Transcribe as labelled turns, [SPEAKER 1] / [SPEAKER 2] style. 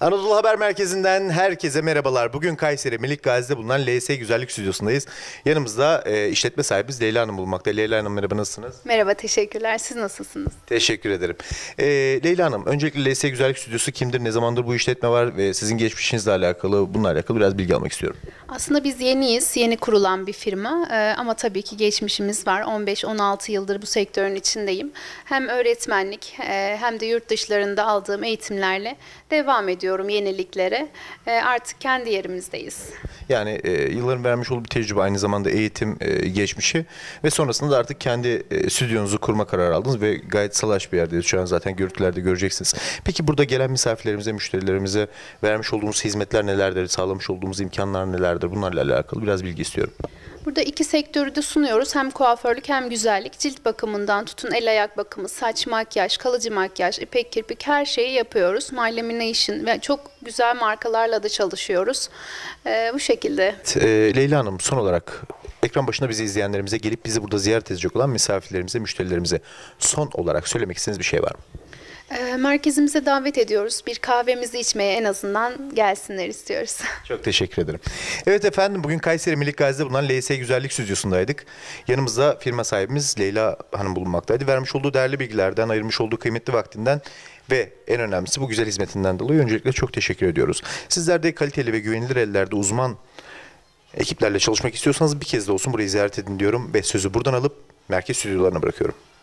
[SPEAKER 1] Anadolu Haber Merkezi'nden herkese merhabalar. Bugün Kayseri Melik Gazi'de bulunan LS Güzellik Stüdyosu'ndayız. Yanımızda e, işletme sahibimiz Leyla Hanım bulmakta. Leyla Hanım merhaba nasılsınız?
[SPEAKER 2] Merhaba teşekkürler. Siz nasılsınız?
[SPEAKER 1] Teşekkür ederim. E, Leyla Hanım öncelikle LS Güzellik Stüdyosu kimdir, ne zamandır bu işletme var ve sizin geçmişinizle alakalı, bununla alakalı biraz bilgi almak istiyorum.
[SPEAKER 2] Aslında biz yeniyiz, yeni kurulan bir firma ee, ama tabii ki geçmişimiz var. 15-16 yıldır bu sektörün içindeyim. Hem öğretmenlik e, hem de yurt dışlarında aldığım eğitimlerle devam ediyorum yeniliklere. E, artık kendi yerimizdeyiz.
[SPEAKER 1] Yani e, yılların vermiş olduğu bir tecrübe aynı zamanda eğitim e, geçmişi ve sonrasında da artık kendi e, stüdyonuzu kurma kararı aldınız ve gayet salaş bir yerdeyiz. Şu an zaten görüntülerde göreceksiniz. Peki burada gelen misafirlerimize, müşterilerimize vermiş olduğumuz hizmetler nelerdir, sağlamış olduğumuz imkanlar neler? nelerdir bunlarla alakalı biraz bilgi istiyorum.
[SPEAKER 2] Burada iki sektörü de sunuyoruz. Hem kuaförlük hem güzellik. Cilt bakımından tutun el ayak bakımı, saç makyaj, kalıcı makyaj, ipek kirpik her şeyi yapıyoruz. Mylamination ve çok güzel markalarla da çalışıyoruz. Ee, bu şekilde. E,
[SPEAKER 1] Leyla Hanım son olarak ekran başında bizi izleyenlerimize gelip bizi burada ziyaret edecek olan misafirlerimize, müşterilerimize son olarak söylemek istediğiniz bir şey var mı?
[SPEAKER 2] Ee, merkezimize davet ediyoruz. Bir kahvemizi içmeye en azından gelsinler istiyoruz.
[SPEAKER 1] Çok teşekkür ederim. Evet efendim bugün Kayseri Melik Gazi'de bulunan LS Güzellik Stüdyosu'ndaydık. Yanımızda firma sahibimiz Leyla Hanım bulunmaktaydı. Vermiş olduğu değerli bilgilerden, ayırmış olduğu kıymetli vaktinden ve en önemlisi bu güzel hizmetinden dolayı öncelikle çok teşekkür ediyoruz. Sizler de kaliteli ve güvenilir ellerde uzman ekiplerle çalışmak istiyorsanız bir kez de olsun burayı ziyaret edin diyorum ve sözü buradan alıp merkez stüdyolarına bırakıyorum.